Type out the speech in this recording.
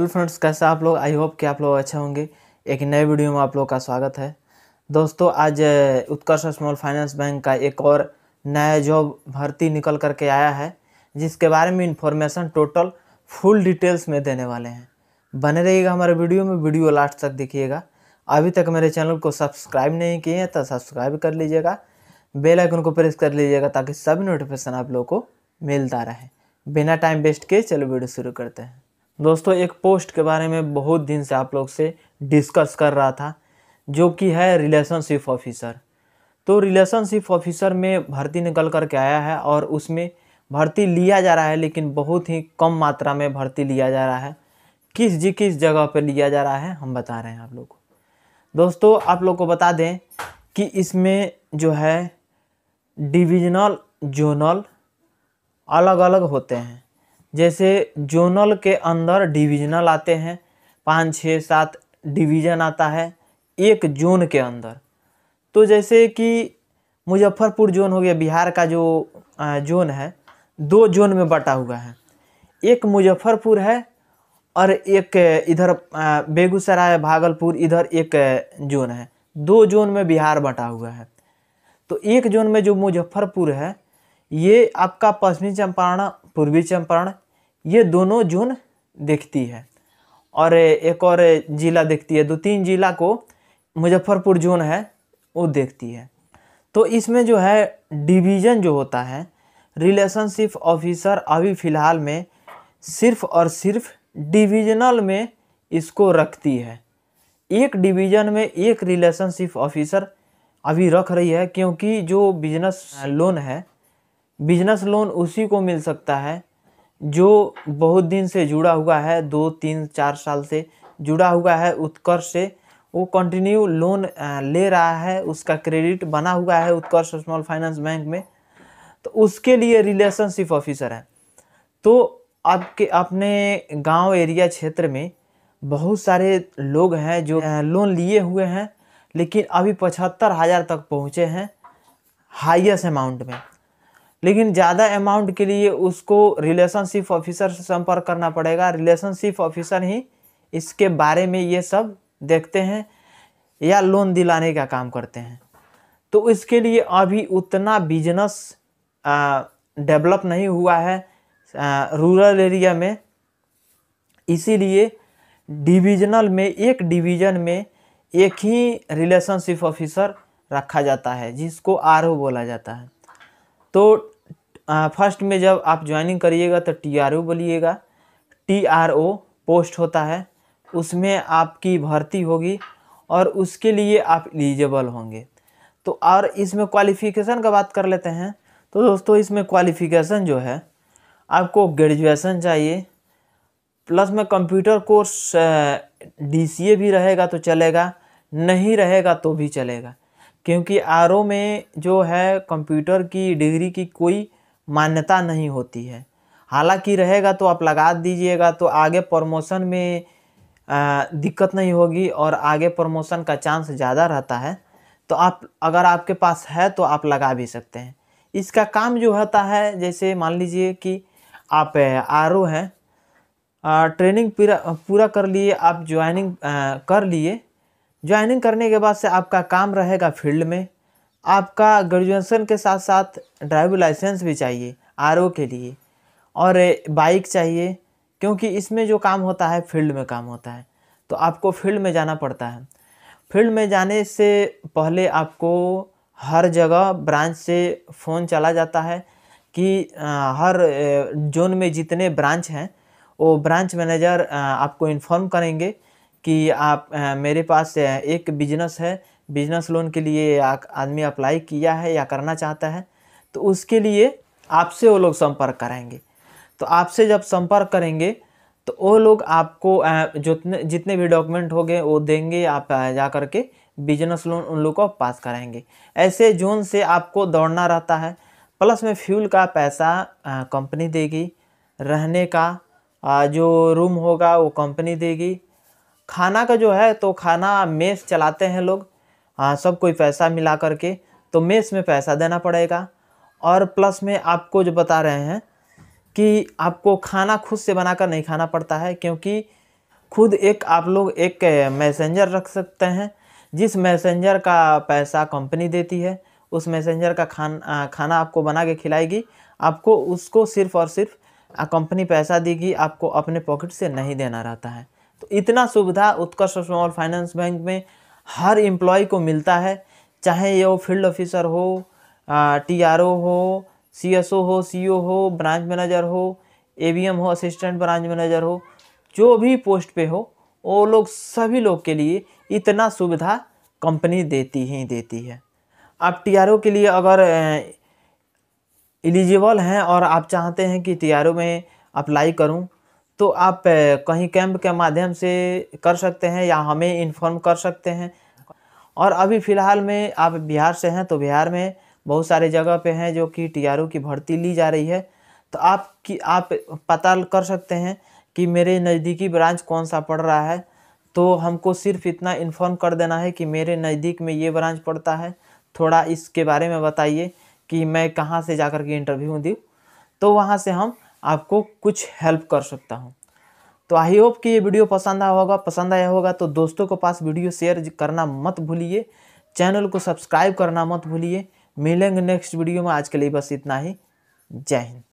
hello friends कैसे आप लोग आई होप कि आप लोग अच्छे होंगे एक नए वीडियो में आप लोग का स्वागत है दोस्तों आज उत्कर्ष स्मॉल फाइनेंस बैंक का एक और नया जॉब भर्ती निकल करके आया है जिसके बारे में इन्फॉर्मेशन टोटल फुल डिटेल्स में देने वाले हैं बने रहिएगा हमारे वीडियो में वीडियो लास्ट तक देखिएगा अभी तक मेरे चैनल को सब्सक्राइब नहीं किए हैं तो सब्सक्राइब कर लीजिएगा बेल आइकन को प्रेस कर लीजिएगा ताकि सभी नोटिफिकेशन आप लोग को मिलता रहे बिना टाइम वेस्ट किए चलो वीडियो शुरू करते हैं दोस्तों एक पोस्ट के बारे में बहुत दिन से आप लोग से डिस्कस कर रहा था जो कि है रिलेशनशिप ऑफिसर तो रिलेशनशिप ऑफिसर में भर्ती निकल कर के आया है और उसमें भर्ती लिया जा रहा है लेकिन बहुत ही कम मात्रा में भर्ती लिया जा रहा है किस जी किस जगह पर लिया जा रहा है हम बता रहे हैं आप लोग को दोस्तों आप लोग को बता दें कि इसमें जो है डिविजनल जोनल अलग अलग होते हैं जैसे जोनल के अंदर डिविजनल आते हैं पाँच छः सात डिवीजन आता है एक जोन के अंदर तो जैसे कि मुजफ्फरपुर जोन हो गया बिहार का जो जोन है दो जोन में बटा हुआ है एक मुजफ्फरपुर है और एक इधर बेगूसराय भागलपुर इधर एक जोन है दो जोन में बिहार बटा हुआ है तो एक जोन में जो मुजफ्फरपुर है ये आपका पश्चिमी चंपारण पूर्वी चंपारण ये दोनों जोन देखती है और एक और जिला देखती है दो तीन जिला को मुजफ्फरपुर जोन है वो देखती है तो इसमें जो है डिवीज़न जो होता है रिलेशनशिप ऑफिसर अभी फ़िलहाल में सिर्फ और सिर्फ डिवीजनल में इसको रखती है एक डिवीज़न में एक रिलेशनशिप ऑफिसर अभी रख रही है क्योंकि जो बिजनेस लोन है बिजनेस लोन उसी को मिल सकता है जो बहुत दिन से जुड़ा हुआ है दो तीन चार साल से जुड़ा हुआ है उत्कर्ष से वो कंटिन्यू लोन ले रहा है उसका क्रेडिट बना हुआ है उत्कर्ष स्मॉल फाइनेंस बैंक में तो उसके लिए रिलेशनशिप ऑफिसर है तो आपके अपने गांव एरिया क्षेत्र में बहुत सारे लोग हैं जो लोन लिए हुए हैं लेकिन अभी पचहत्तर हज़ार तक पहुँचे हैं हाईएस्ट अमाउंट में लेकिन ज़्यादा अमाउंट के लिए उसको रिलेशनशिप ऑफिसर से संपर्क करना पड़ेगा रिलेशनशिप ऑफिसर ही इसके बारे में ये सब देखते हैं या लोन दिलाने का काम करते हैं तो इसके लिए अभी उतना बिजनेस डेवलप नहीं हुआ है रूरल एरिया में इसीलिए डिविजनल में एक डिवीज़न में एक ही रिलेशनशिप ऑफिसर रखा जाता है जिसको आर बोला जाता है तो फर्स्ट में जब आप ज्वाइनिंग करिएगा तो टी आर ओ बोलिएगा टी आर ओ पोस्ट होता है उसमें आपकी भर्ती होगी और उसके लिए आप एलिजिबल होंगे तो और इसमें क्वालिफ़िकेशन का बात कर लेते हैं तो दोस्तों इसमें क्वालिफ़िकेशन जो है आपको ग्रेजुएशन चाहिए प्लस में कंप्यूटर कोर्स डी भी रहेगा तो चलेगा नहीं रहेगा तो भी चलेगा क्योंकि आर में जो है कंप्यूटर की डिग्री की कोई मान्यता नहीं होती है हालांकि रहेगा तो आप लगा दीजिएगा तो आगे प्रमोशन में आ, दिक्कत नहीं होगी और आगे प्रमोशन का चांस ज़्यादा रहता है तो आप अगर आपके पास है तो आप लगा भी सकते हैं इसका काम जो होता है जैसे मान लीजिए कि आप आर हैं ट्रेनिंग पूरा पूरा कर लिए आप ज्वाइनिंग कर लिए ज्वाइनिंग करने के बाद से आपका काम रहेगा फील्ड में आपका ग्रेजुएसन के साथ साथ ड्राइविंग लाइसेंस भी चाहिए आर के लिए और बाइक चाहिए क्योंकि इसमें जो काम होता है फील्ड में काम होता है तो आपको फील्ड में जाना पड़ता है फील्ड में जाने से पहले आपको हर जगह ब्रांच से फ़ोन चला जाता है कि हर जोन में जितने ब्रांच हैं वो ब्रांच मैनेजर आपको इन्फॉर्म करेंगे कि आप आ, मेरे पास एक बिजनेस है बिजनेस लोन के लिए आदमी अप्लाई किया है या करना चाहता है तो उसके लिए आपसे वो लोग संपर्क कराएंगे तो आपसे जब संपर्क करेंगे तो वो लोग आपको जितने जितने भी डॉक्यूमेंट होंगे वो देंगे आप जा कर के बिजनेस लोन उन लोग को पास कराएंगे ऐसे जोन से आपको दौड़ना रहता है प्लस में फ्यूल का पैसा कंपनी देगी रहने का जो रूम होगा वो कंपनी देगी खाना का जो है तो खाना मेस चलाते हैं लोग हाँ सब कोई पैसा मिला करके तो मेस में पैसा देना पड़ेगा और प्लस में आपको जो बता रहे हैं कि आपको खाना खुद से बनाकर नहीं खाना पड़ता है क्योंकि खुद एक आप लोग एक मैसेंजर रख सकते हैं जिस मैसेंजर का पैसा कंपनी देती है उस मैसेंजर का खान आ, खाना आपको बना के खिलाएगी आपको उसको सिर्फ़ और सिर्फ कंपनी पैसा देगी आपको अपने पॉकेट से नहीं देना रहता है तो इतना सुविधा उत्कर्ष स्मॉल फाइनेंस बैंक में हर एम्प्लॉय को मिलता है चाहे ये वो फील्ड ऑफिसर हो टी आर ओ हो सी एस ओ हो सी ओ e हो ब्रांच मैनेजर हो ए बी एम हो असिस्टेंट ब्रांच मैनेजर हो जो भी पोस्ट पे हो वो लोग सभी लोग के लिए इतना सुविधा कंपनी देती ही देती है आप टी आर ओ के लिए अगर एलिजिबल हैं और आप चाहते हैं कि टी आर ओ में अप्लाई करूं तो आप कहीं कैंप के माध्यम से कर सकते हैं या हमें इन्फॉर्म कर सकते हैं और अभी फ़िलहाल में आप बिहार से हैं तो बिहार में बहुत सारे जगह पे हैं जो कि टी की भर्ती ली जा रही है तो आप कि आप पता कर सकते हैं कि मेरे नज़दीकी ब्रांच कौन सा पड़ रहा है तो हमको सिर्फ इतना इन्फॉर्म कर देना है कि मेरे नज़दीक में ये ब्रांच पड़ता है थोड़ा इसके बारे में बताइए कि मैं कहाँ से जा कर के इंटरव्यू दूँ तो वहाँ से हम आपको कुछ हेल्प कर सकता हूँ तो आई होप कि ये वीडियो पसंद आया होगा पसंद आया होगा तो दोस्तों के पास वीडियो शेयर करना मत भूलिए चैनल को सब्सक्राइब करना मत भूलिए मिलेंगे नेक्स्ट वीडियो में आज के लिए बस इतना ही जय हिंद